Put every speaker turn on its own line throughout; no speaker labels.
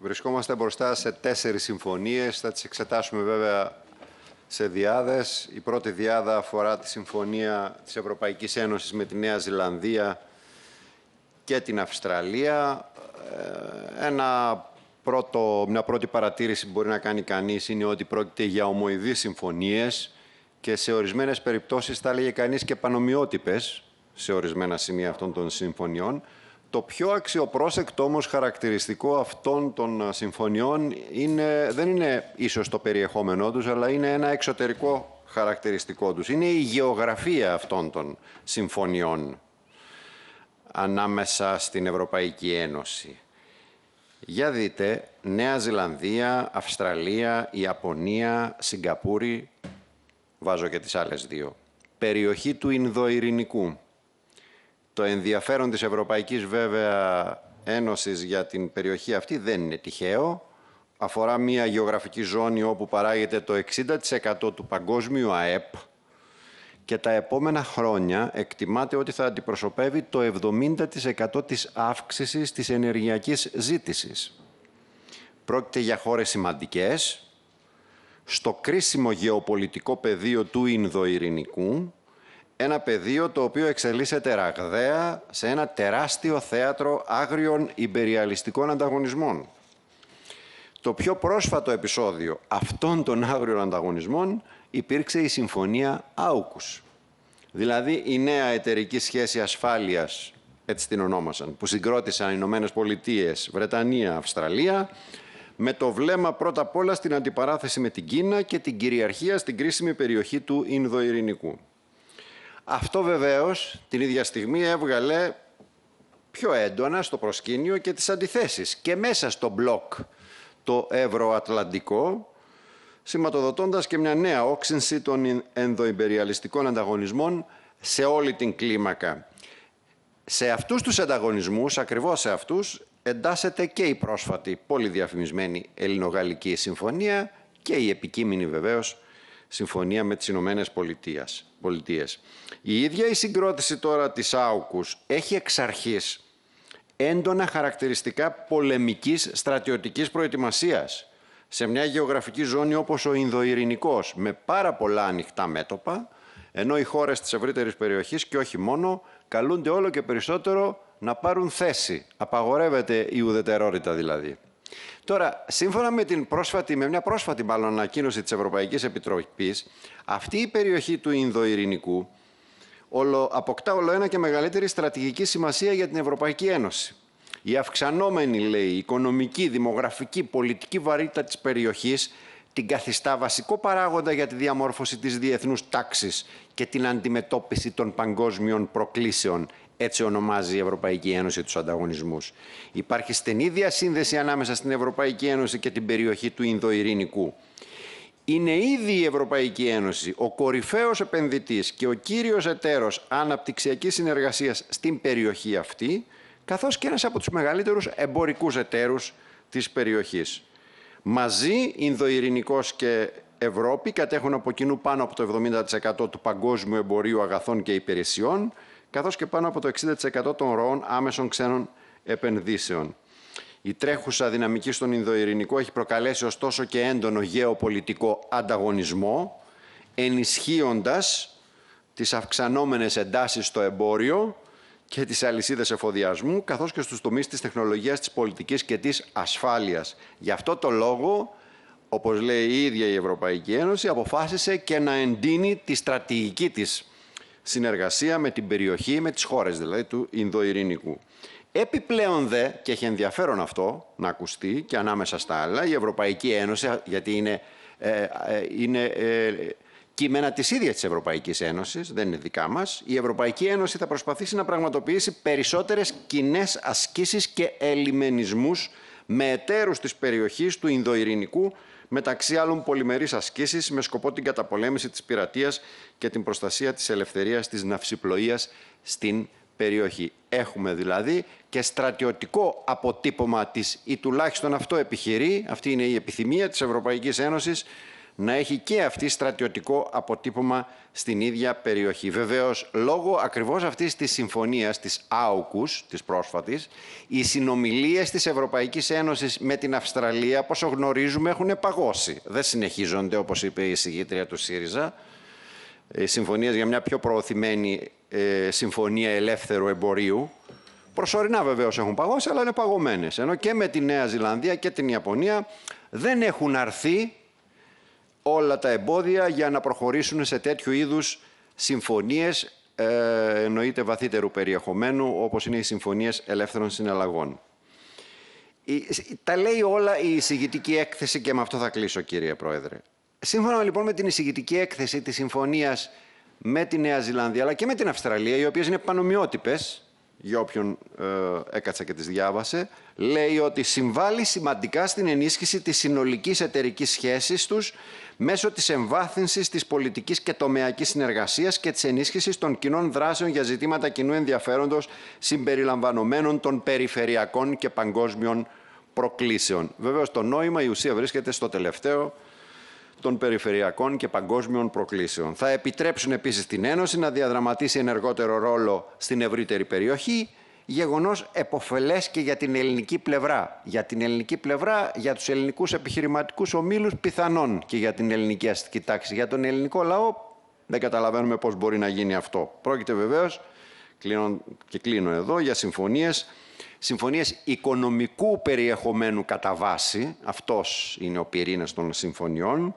Βρισκόμαστε μπροστά σε τέσσερις συμφωνίες. Θα τις εξετάσουμε βέβαια σε διάδες. Η πρώτη διάδα αφορά τη συμφωνία της Ευρωπαϊκής Ένωσης με τη Νέα Ζηλανδία και την Αυστραλία. Ε, ένα πρώτο, μια πρώτη παρατήρηση που μπορεί να κάνει κανείς είναι ότι πρόκειται για ομοειδείς συμφωνίες και σε ορισμένες περιπτώσεις θα έλεγε κανείς και πανομοιότυπες σε ορισμένα σημεία αυτών των συμφωνιών. Το πιο αξιοπρόσεκτο όμως χαρακτηριστικό αυτών των ε, συμφωνιών είναι, δεν είναι ίσως το περιεχόμενό τους, αλλά είναι ένα εξωτερικό χαρακτηριστικό τους. Είναι η γεωγραφία αυτών των συμφωνιών ανάμεσα στην Ευρωπαϊκή Ένωση. Για δείτε, Νέα Ζηλανδία, Αυστραλία, Ιαπωνία, Σιγκαπούρη, βάζω και τις άλλες δύο. Περιοχή του Ινδοειρηνικού. Το ενδιαφέρον της Ευρωπαϊκής βέβαια Ένωσης για την περιοχή αυτή δεν είναι τυχαίο. Αφορά μια γεωγραφική ζώνη όπου παράγεται το 60% του παγκόσμιου ΑΕΠ και τα επόμενα χρόνια εκτιμάται ότι θα αντιπροσωπεύει το 70% της αύξησης της ενεργειακής ζήτησης. Πρόκειται για χώρες σημαντικές, στο κρίσιμο γεωπολιτικό πεδίο του Ινδοειρηνικού, ένα πεδίο το οποίο εξελίσσεται ραγδαία σε ένα τεράστιο θέατρο άγριων υπεριαλιστικών ανταγωνισμών. Το πιο πρόσφατο επεισόδιο αυτών των άγριων ανταγωνισμών υπήρξε η Συμφωνία Άουκους. Δηλαδή η νέα εταιρική σχέση ασφάλειας, έτσι την ονόμασαν, που συγκρότησαν οι Ηνωμένες Πολιτείες, Βρετανία, Αυστραλία, με το βλέμμα πρώτα απ' όλα στην αντιπαράθεση με την Κίνα και την κυριαρχία στην κρίσιμη περιοχή του Ινδοειρηνικού. Αυτό βεβαίως την ίδια στιγμή έβγαλε πιο έντονα στο προσκήνιο και τις αντιθέσεις και μέσα στο μπλοκ το ευρωατλαντικό σηματοδοτώντας και μια νέα όξυνση των ενδοϊμπεριαλιστικών ανταγωνισμών σε όλη την κλίμακα. Σε αυτούς τους ανταγωνισμούς, ακριβώς σε αυτούς, εντάσσεται και η πρόσφατη πολύ διαφημισμένη ελληνογαλλική συμφωνία και η επικείμενη βεβαίως συμφωνία με τις Ηνωμένες Πολιτείες. Η ίδια η συγκρότηση τώρα της ΑΟΚΟΥΣ έχει εξ αρχής έντονα χαρακτηριστικά πολεμικής στρατιωτικής προετοιμασίας σε μια γεωγραφική ζώνη όπως ο Ινδοειρηνικός, με πάρα πολλά ανοιχτά μέτωπα, ενώ οι χώρες της ευρύτερης περιοχής και όχι μόνο καλούνται όλο και περισσότερο να πάρουν θέση. Απαγορεύεται η ουδετερότητα δηλαδή. Τώρα, σύμφωνα με, την πρόσφατη, με μια πρόσφατη μάλλον ανακοίνωση της Ευρωπαϊκής Επιτροπής, αυτή η περιοχή του Ινδοειρηνικού ολο, αποκτά ολοένα και μεγαλύτερη στρατηγική σημασία για την Ευρωπαϊκή Ένωση. Η αυξανόμενη, λέει, οικονομική, δημογραφική, πολιτική βαρύτητα της περιοχής την καθιστά βασικό παράγοντα για τη διαμόρφωση της διεθνούς τάξης και την αντιμετώπιση των παγκόσμιων προκλήσεων, έτσι ονομάζει η Ευρωπαϊκή Ένωση τους ανταγωνισμούς. Υπάρχει στενή διασύνδεση ανάμεσα στην Ευρωπαϊκή Ένωση και την περιοχή του Ινδοειρηνικού. Είναι ήδη η Ευρωπαϊκή Ένωση ο κορυφαίος επενδυτής και ο κύριος εταίρος αναπτυξιακής συνεργασίας στην περιοχή αυτή, καθώς και ένας από τους μεγαλύτερους εμπορικούς εταίρους της περιοχής. Μαζί, Ινδοειρηνικός και Ευρώπη κατέχουν από κοινού πάνω από το 70% του παγκόσμιου εμπορίου αγαθών και υπηρεσιών, καθώς και πάνω από το 60% των ροών άμεσων ξένων επενδύσεων. Η τρέχουσα δυναμική στον Ινδοειρηνικό έχει προκαλέσει ωστόσο και έντονο γεωπολιτικό ανταγωνισμό, ενισχύοντας τις αυξανόμενες εντάσεις στο εμπόριο και τις αλυσίδες εφοδιασμού, καθώς και στους τομείς της τεχνολογίας, της πολιτικής και της ασφάλειας. Γι' αυτό το λόγο, όπως λέει η ίδια η Ευρωπαϊκή Ένωση, αποφάσισε και να εντείνει τη στρατηγική της συνεργασία με την περιοχή, με τις χώρες δηλαδή του Ινδοειρηνικού. Επιπλέον δε, και έχει ενδιαφέρον αυτό να ακουστεί και ανάμεσα στα άλλα, η Ευρωπαϊκή Ένωση, γιατί είναι, ε, ε, είναι ε, κείμενα της ίδιας της Ευρωπαϊκής Ένωσης, δεν είναι δικά μας, η Ευρωπαϊκή Ένωση θα προσπαθήσει να πραγματοποιήσει περισσότερες κοινέ ασκήσεις και ελιμενισμούς με εταίρους της περιοχής του Ινδοειρηνικού μεταξύ άλλων πολυμερείς ασκήσεις με σκοπό την καταπολέμηση της πειρατείας και την προστασία της ελευθερίας της ναυσιπλοείας στην περιοχή. Έχουμε δηλαδή και στρατιωτικό αποτύπωμα της ή τουλάχιστον αυτό επιχειρεί, αυτή είναι η επιθυμία της Ευρωπαϊκής Ένωσης να έχει και αυτή στρατιωτικό αποτύπωμα στην ίδια περιοχή. Βεβαίως, λόγω ακριβώς αυτής της συμφωνίας της ΑΟΚΟΥ, της πρόσφατης, οι συνομιλίες της Ευρωπαϊκής Ένωσης με την Αυστραλία, όπως γνωρίζουμε, έχουν παγώσει. Δεν συνεχίζονται, όπως είπε η συγγήτρια του ΣΥΡΙΖΑ. Ε, Συμφωνίες για μια πιο προωθημένη ε, συμφωνία ελεύθερου εμπορίου. Προσωρινά βεβαίως έχουν παγώσει, αλλά είναι παγωμένες. Ενώ και με τη Νέα Ζηλανδία και την Ιαπωνία δεν έχουν αρθεί όλα τα εμπόδια για να προχωρήσουν σε τέτοιου είδους συμφωνίες ε, εννοείται βαθύτερου περιεχομένου, όπως είναι οι συμφωνίες ελεύθερων συναλλαγών. τα λέει όλα η εισηγητική έκθεση και με αυτό θα κλείσω, κύριε Πρόεδρε. Σύμφωνα λοιπόν με την εισηγητική έκθεση της συμφωνίας με τη Νέα Ζηλανδία, αλλά και με την Αυστραλία, οι οποίες είναι πανομοιότυπες, για όποιον ε, έκατσα και τις διάβασε, λέει ότι συμβάλλει σημαντικά στην ενίσχυση της συνολικής εταιρικής σχέσης τους μέσω της εμβάθυνσης της πολιτικής και τομεακής συνεργασίας και της ενίσχυσης των κοινών δράσεων για ζητήματα κοινού ενδιαφέροντος συμπεριλαμβανομένων των περιφερειακών και παγκόσμιων προκλήσεων. Βεβαίως το νόημα, η ουσία βρίσκεται στο τελευταίο των περιφερειακών και παγκόσμιων προκλήσεων. Θα επιτρέψουν επίσης την Ένωση να διαδραματίσει ενεργότερο ρόλο στην ευρύτερη περιοχή, γεγονός εποφελές και για την ελληνική πλευρά. Για την ελληνική πλευρά, για τους ελληνικούς επιχειρηματικούς ομίλους πιθανόν και για την ελληνική αστική τάξη. Για τον ελληνικό λαό δεν καταλαβαίνουμε πώς μπορεί να γίνει αυτό. Πρόκειται βεβαίως κλείνω, και κλείνω εδώ, για συμφωνίες, συμφωνίες οικονομικού περιεχομένου κατά βάση, αυτός είναι ο πυρήνας των συμφωνιών,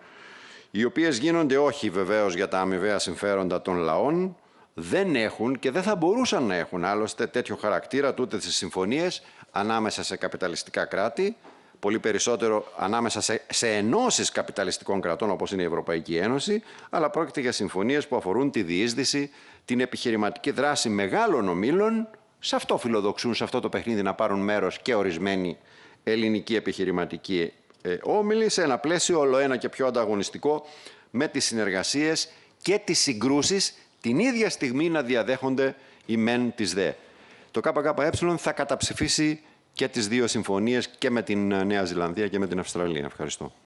οι οποίες γίνονται όχι βεβαίως για τα αμοιβαία συμφέροντα των λαών, δεν έχουν και δεν θα μπορούσαν να έχουν άλλωστε τέτοιο χαρακτήρα τούτε τις συμφωνίες ανάμεσα σε καπιταλιστικά κράτη, πολύ περισσότερο ανάμεσα σε, σε ενώσεις καπιταλιστικών κρατών όπως είναι η Ευρωπαϊκή Ένωση, αλλά πρόκειται για συμφωνίες που αφορούν τη διείσδυση, την επιχειρηματική δράση μεγάλων ομίλων. Σε αυτό φιλοδοξούν, σε αυτό το παιχνίδι να πάρουν μέρος και ορισμένοι ελληνικοί επιχειρηματικοί ε, όμιλοι σε ένα πλαίσιο όλο ένα και πιο ανταγωνιστικό με τις συνεργασίες και τις συγκρούσεις την ίδια στιγμή να διαδέχονται οι μεν της δε. Το ΚΚΕ θα καταψηφίσει και τις δύο συμφωνίες και με την ε, Νέα Ζηλανδία και με την Αυστραλία. Ευχαριστώ.